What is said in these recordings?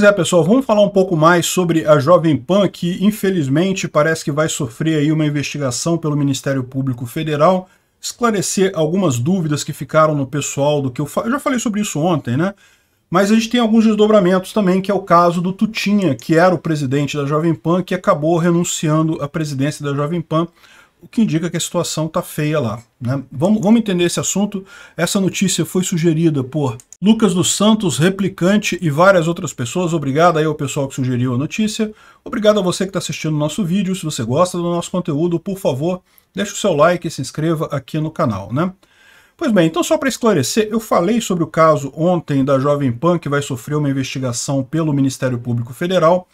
Pois é, pessoal, vamos falar um pouco mais sobre a Jovem Pan, que infelizmente parece que vai sofrer aí uma investigação pelo Ministério Público Federal, esclarecer algumas dúvidas que ficaram no pessoal do que eu, fa... eu já falei sobre isso ontem, né? Mas a gente tem alguns desdobramentos também, que é o caso do Tutinha, que era o presidente da Jovem Pan, que acabou renunciando à presidência da Jovem Pan o que indica que a situação está feia lá. Né? Vamos, vamos entender esse assunto. Essa notícia foi sugerida por Lucas dos Santos, Replicante e várias outras pessoas. Obrigado aí ao pessoal que sugeriu a notícia. Obrigado a você que está assistindo o nosso vídeo. Se você gosta do nosso conteúdo, por favor, deixe o seu like e se inscreva aqui no canal. Né? Pois bem, então só para esclarecer, eu falei sobre o caso ontem da Jovem Pan que vai sofrer uma investigação pelo Ministério Público Federal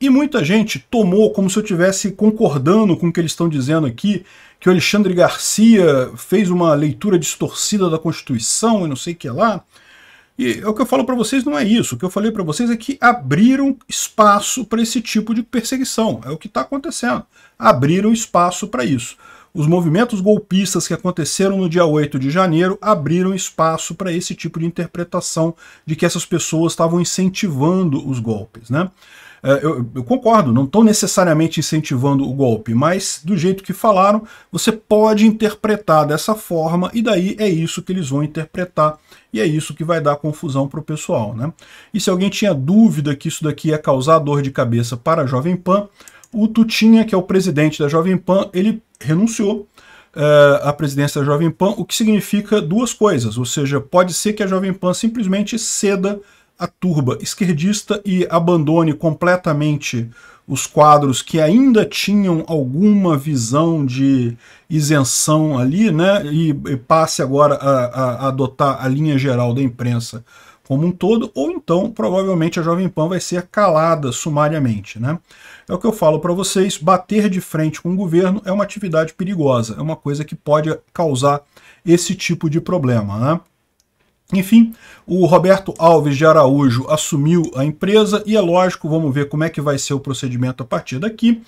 e muita gente tomou como se eu estivesse concordando com o que eles estão dizendo aqui, que o Alexandre Garcia fez uma leitura distorcida da Constituição e não sei o que lá. E é o que eu falo para vocês não é isso. O que eu falei para vocês é que abriram espaço para esse tipo de perseguição. É o que está acontecendo. Abriram espaço para isso. Os movimentos golpistas que aconteceram no dia 8 de janeiro abriram espaço para esse tipo de interpretação de que essas pessoas estavam incentivando os golpes. Né? É, eu, eu concordo, não estou necessariamente incentivando o golpe, mas do jeito que falaram, você pode interpretar dessa forma e daí é isso que eles vão interpretar e é isso que vai dar confusão para o pessoal. Né? E se alguém tinha dúvida que isso daqui ia é causar dor de cabeça para a Jovem Pan, o Tutinha, que é o presidente da Jovem Pan, ele renunciou é, à presidência da Jovem Pan, o que significa duas coisas, ou seja, pode ser que a Jovem Pan simplesmente ceda a turba esquerdista e abandone completamente os quadros que ainda tinham alguma visão de isenção ali, né, e, e passe agora a, a, adotar a linha geral da imprensa como um todo, ou então provavelmente a Jovem Pan vai ser calada sumariamente. Né? É o que eu falo para vocês, bater de frente com o governo é uma atividade perigosa, é uma coisa que pode causar esse tipo de problema. Né? Enfim, o Roberto Alves de Araújo assumiu a empresa e é lógico, vamos ver como é que vai ser o procedimento a partir daqui.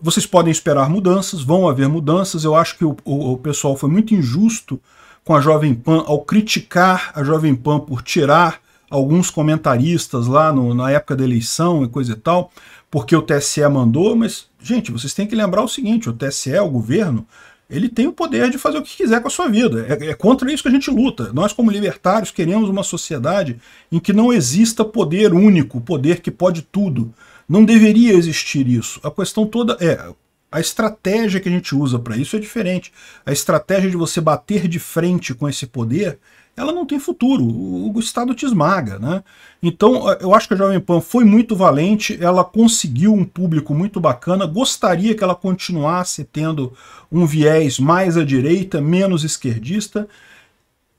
Vocês podem esperar mudanças, vão haver mudanças. Eu acho que o, o, o pessoal foi muito injusto com a Jovem Pan ao criticar a Jovem Pan por tirar alguns comentaristas lá no, na época da eleição e coisa e tal, porque o TSE mandou, mas, gente, vocês têm que lembrar o seguinte, o TSE, o governo, ele tem o poder de fazer o que quiser com a sua vida. É, é, contra isso que a gente luta. Nós, como libertários, queremos uma sociedade em que não exista poder único, poder que pode tudo. Não deveria existir isso. A questão toda é a estratégia que a gente usa para isso é diferente. A estratégia de você bater de frente com esse poder, ela não tem futuro. O, o Estado te esmaga, né? Então, eu acho que a Jovem Pan foi muito valente, ela conseguiu um público muito bacana, gostaria que ela continuasse tendo um viés mais à direita, menos esquerdista,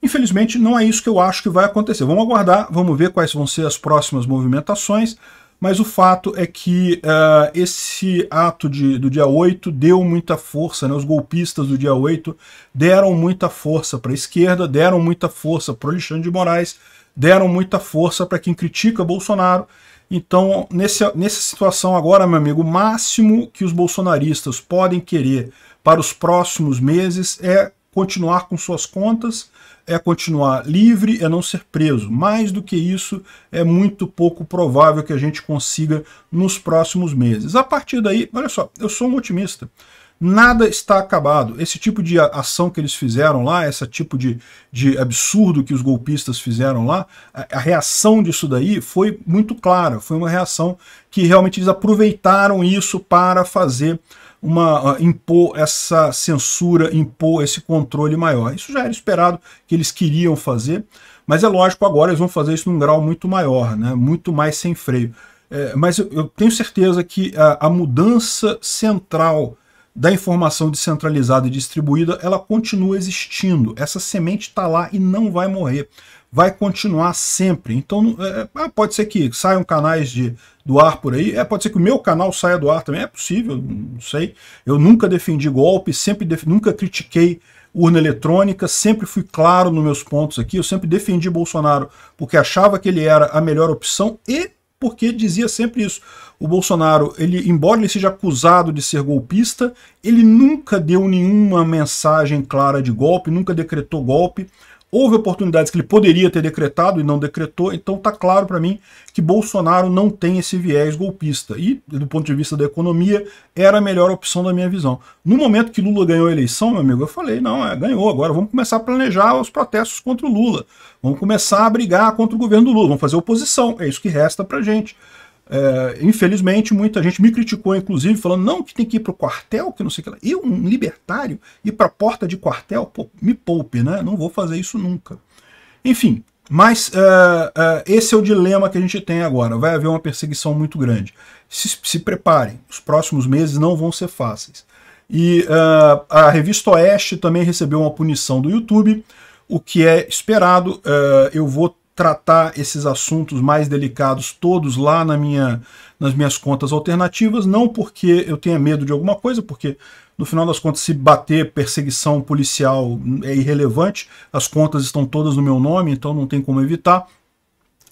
Infelizmente, não é isso que eu acho que vai acontecer. Vamos aguardar, vamos ver quais vão ser as próximas movimentações. Mas o fato é que uh, esse ato de, do dia 8 deu muita força, né? os golpistas do dia 8 deram muita força para a esquerda, deram muita força para o Alexandre de Moraes, deram muita força para quem critica Bolsonaro. Então, nesse, nessa situação agora, meu amigo, o máximo que os bolsonaristas podem querer para os próximos meses é continuar com suas contas, é continuar livre, é não ser preso. Mais do que isso, é muito pouco provável que a gente consiga nos próximos meses. A partir daí, olha só, eu sou um otimista. Nada está acabado. Esse tipo de ação que eles fizeram lá, esse tipo de, de absurdo que os golpistas fizeram lá, a, a reação disso daí foi muito clara. Foi uma reação que realmente eles aproveitaram isso para fazer uma, uh, impor essa censura, impor esse controle maior. Isso já era esperado que eles queriam fazer, mas é lógico, agora eles vão fazer isso num grau muito maior, né? muito mais sem freio. É, mas eu, eu, tenho certeza que a, a mudança central da informação descentralizada e distribuída, ela continua existindo. Essa semente está lá e não vai morrer vai continuar sempre. Então, é, é ah, pode ser que saiam canais de, do ar por aí, é, pode ser que o meu canal saia do ar também, é possível, não sei. Eu nunca defendi golpe, sempre def, nunca critiquei urna eletrônica, sempre fui claro nos meus pontos aqui, eu sempre defendi Bolsonaro porque achava que ele era a melhor opção e porque dizia sempre isso. O Bolsonaro, ele, embora ele seja acusado de ser golpista, ele nunca deu nenhuma mensagem clara de golpe, nunca decretou golpe. Houve oportunidades que ele poderia ter decretado e não decretou, então está claro para mim que Bolsonaro não tem esse viés golpista. E, do ponto de vista da economia, era a melhor opção da minha visão. No momento que Lula ganhou a eleição, meu amigo, eu falei, não, é, ganhou, agora vamos começar a planejar os protestos contra o Lula. Vamos começar a brigar contra o governo do Lula, vamos fazer oposição, é isso que resta para gente. É, infelizmente, muita gente me criticou, inclusive, falando não que tem que ir para o quartel, que não sei o que lá. Eu, um libertário, ir para a porta de quartel, pô, me poupe, né? Não vou fazer isso nunca. Enfim, mas uh, uh, esse é o dilema que a gente tem agora. Vai haver uma perseguição muito grande. Se, se preparem, os próximos meses não vão ser fáceis. E uh, a revista Oeste também recebeu uma punição do YouTube, o que é esperado. eu vou tratar esses assuntos mais delicados todos lá na minha, nas minhas contas alternativas, não porque eu tenha medo de alguma coisa, porque no final das contas, se bater perseguição policial é irrelevante, as contas estão todas no meu nome, então não tem como evitar.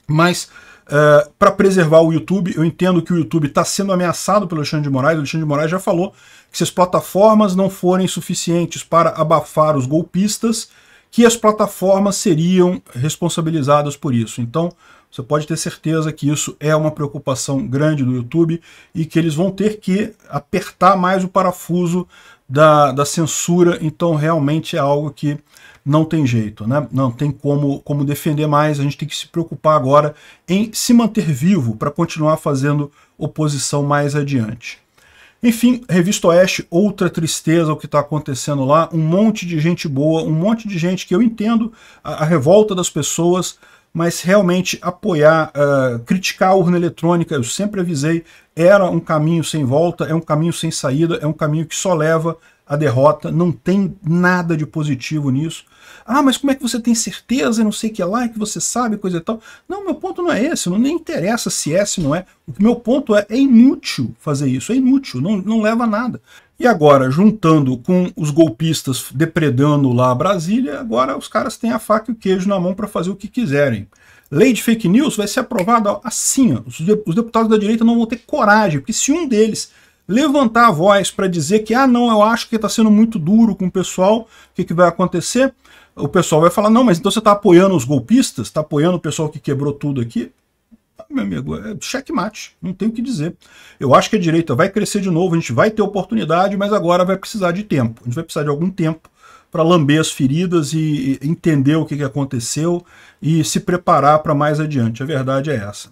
Mas uh, eh, para preservar o YouTube, eu entendo que o YouTube está sendo ameaçado pelo Alexandre de Moraes. O Alexandre de Moraes já falou que se as plataformas não forem suficientes para abafar os golpistas, que as plataformas seriam responsabilizadas por isso. Então, você pode ter certeza que isso é uma preocupação grande do YouTube e que eles vão ter que apertar mais o parafuso da, da censura, então realmente é algo que não tem jeito, né? não tem como, como defender mais, a gente tem que se preocupar agora em se manter vivo para continuar fazendo oposição mais adiante. Enfim, Revista Oeste, outra tristeza o que está acontecendo lá, um monte de gente boa, um monte de gente que eu entendo a, a revolta das pessoas, mas realmente apoiar, uh, criticar a urna eletrônica, eu sempre avisei, era um caminho sem volta, é um caminho sem saída, é um caminho que só leva a derrota, não tem nada de positivo nisso. Ah, mas como é que você tem certeza, não sei o que lá, que você sabe, coisa e tal. Não, meu ponto não é esse, não nem interessa se é, se não é. O meu ponto é, é inútil fazer isso, é inútil, não, não leva a nada. E agora, juntando com os golpistas depredando lá a Brasília, agora os caras têm a faca e o queijo na mão para fazer o que quiserem. Lei de fake news vai ser aprovada assim, ó, os deputados da direita não vão ter coragem, porque se um deles levantar a voz para dizer que, ah, não, eu acho que está sendo muito duro com o pessoal, o que, que vai acontecer? O pessoal vai falar, não, mas então você está apoiando os golpistas? Está apoiando o pessoal que quebrou tudo aqui? Ah, meu amigo, é checkmate, não tem o que dizer. Eu acho que a direita vai crescer de novo, a gente vai ter oportunidade, mas agora vai precisar de tempo. A gente vai precisar de algum tempo para lamber as feridas e entender o que, que aconteceu e se preparar para mais adiante. A verdade é essa.